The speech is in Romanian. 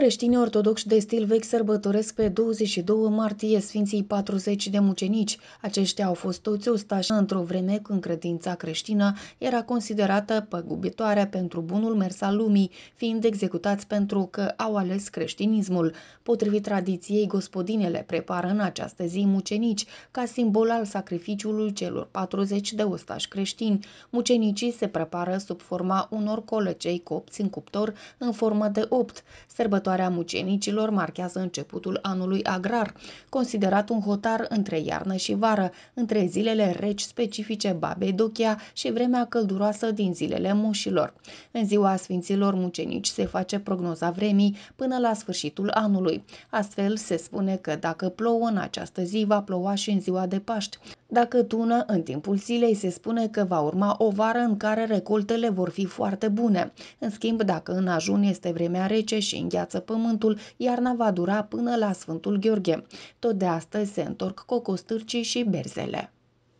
Creștinii ortodoxi de stil vechi sărbătoresc pe 22 martie Sfinții 40 de mucenici. Aceștia au fost toți ostași într-o vreme când credința creștină era considerată păgubitoare pentru bunul mers al lumii, fiind executați pentru că au ales creștinismul. Potrivit tradiției, gospodinele prepară în această zi mucenici ca simbol al sacrificiului celor 40 de ostași creștini. Mucenicii se prepară sub forma unor colăcei copți în cuptor în formă de opt. Sărbătoarea sărbătoarea mucenicilor marchează începutul anului agrar, considerat un hotar între iarnă și vară, între zilele reci specifice Babedochia și vremea călduroasă din zilele moșilor. În ziua Sfinților Mucenici se face prognoza vremii până la sfârșitul anului. Astfel, se spune că dacă plouă în această zi, va ploua și în ziua de Paști. Dacă tună, în timpul zilei se spune că va urma o vară în care recoltele vor fi foarte bune. În schimb, dacă în ajun este vremea rece și îngheață, viață pământul, iarna va dura până la Sfântul Gheorghe. Tot de astăzi se întorc cocostârcii și berzele.